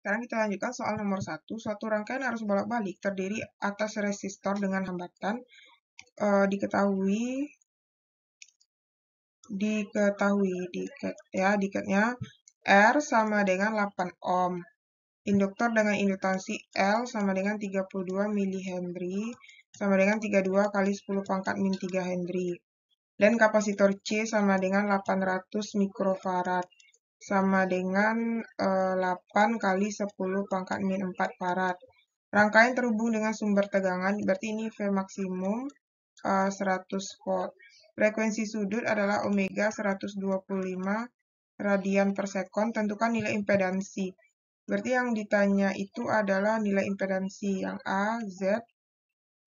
Sekarang kita lanjutkan soal nomor satu Suatu rangkaian harus bolak-balik terdiri atas resistor dengan hambatan e, diketahui diketahui diket ya diketnya R sama dengan 8 ohm. Induktor dengan induktansi L sama dengan 32 mH sama dengan 32 kali 10 pangkat min 3 Henry. Dan kapasitor C sama dengan 800 mikrofarad sama dengan e, eh, 8 kali 10 pangkat min 4 farad. Rangkaian terhubung dengan sumber tegangan, berarti ini V maksimum e, 100 volt. Frekuensi sudut adalah omega 125 radian per second. tentukan nilai impedansi. Berarti yang ditanya itu adalah nilai impedansi yang A, Z,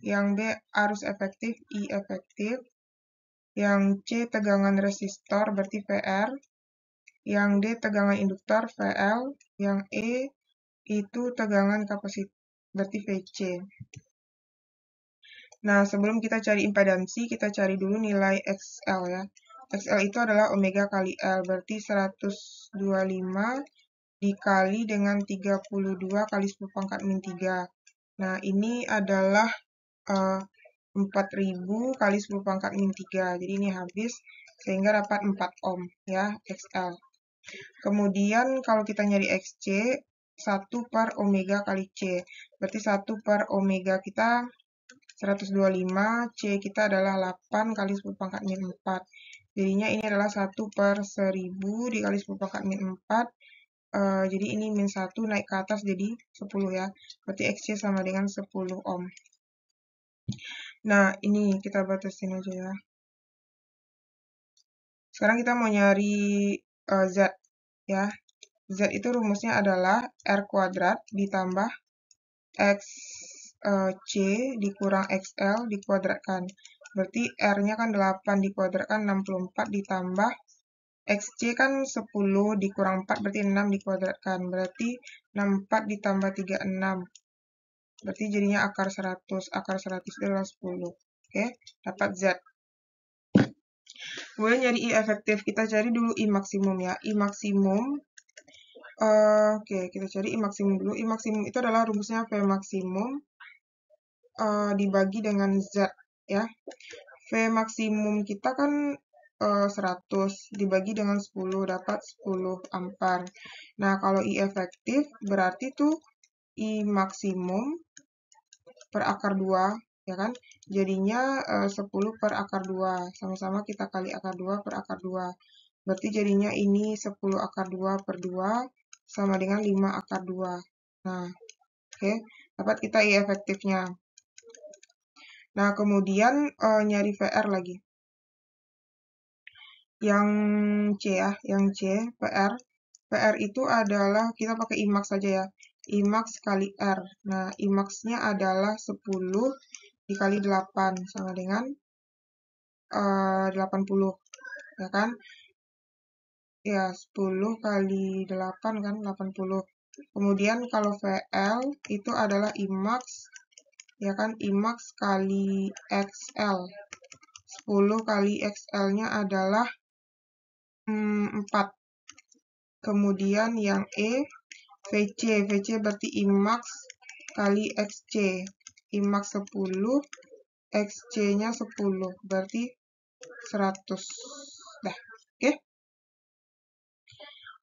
yang B arus efektif, I efektif, yang C tegangan resistor berarti Vr yang D tegangan induktor VL, yang E itu tegangan kapasitor, berarti VC. Nah, sebelum kita cari impedansi, kita cari dulu nilai XL ya. XL itu adalah omega kali L, berarti 125 dikali dengan 32 kali 10 pangkat min 3. Nah, ini adalah uh, eh, 4000 kali 10 pangkat min 3. Jadi ini habis sehingga dapat 4 ohm ya XL. Kemudian kalau kita nyari XC, 1 per omega kali C. Berarti 1 per omega kita 125, C kita adalah 8 kali 10 pangkat min 4. Jadinya ini adalah 1 per 1000 dikali 10 pangkat min 4. Uh, eh, jadi ini min 1 naik ke atas jadi 10 ya. Berarti XC sama dengan 10 ohm. Nah, ini kita batasin aja ya. Sekarang kita mau nyari uh, Z ya. Z itu rumusnya adalah R kuadrat ditambah X uh, C dikurang XL dikuadratkan. Berarti R-nya kan 8 dikuadratkan 64 ditambah XC kan 10 dikurang 4 berarti 6 dikuadratkan. Berarti 64 ditambah 36. Berarti jadinya akar 100. Akar 100 itu adalah 10. Oke, dapat Z. Kemudian nyari I efektif, kita cari dulu I maksimum ya. I maksimum, uh, oke okay, kita cari I maksimum dulu. I maksimum itu adalah rumusnya V maksimum uh, dibagi dengan Z ya. V maksimum kita kan 100 eh, dibagi dengan 10 dapat 10 ampere. Nah, kalau I efektif berarti tuh I maksimum per akar 2 ya kan jadinya eh, uh, 10 per akar 2 sama-sama kita kali akar 2 per akar 2 berarti jadinya ini 10 akar 2 per 2 sama dengan 5 akar 2 nah oke okay. dapat kita I efektifnya nah kemudian uh, nyari VR lagi yang C ya yang C PR PR itu adalah kita pakai IMAX saja ya IMAX kali R nah IMAX-nya adalah 10 dikali 8 sama dengan eh, uh, 80 ya kan ya 10 kali 8 kan 80 kemudian kalau VL itu adalah IMAX ya kan IMAX kali XL 10 kali XL nya adalah hmm, 4 kemudian yang E VC VC berarti IMAX kali XC IMAX 10 XC-nya 10 berarti 100 dah oke okay?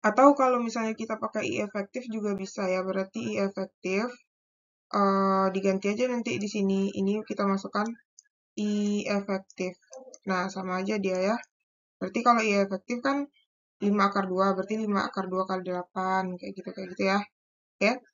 atau kalau misalnya kita pakai I efektif juga bisa ya berarti I efektif uh, diganti aja nanti di sini ini kita masukkan I efektif nah sama aja dia ya berarti kalau I efektif kan 5 akar 2 berarti 5 akar 2 kali 8 kayak gitu kayak gitu ya Oke. okay?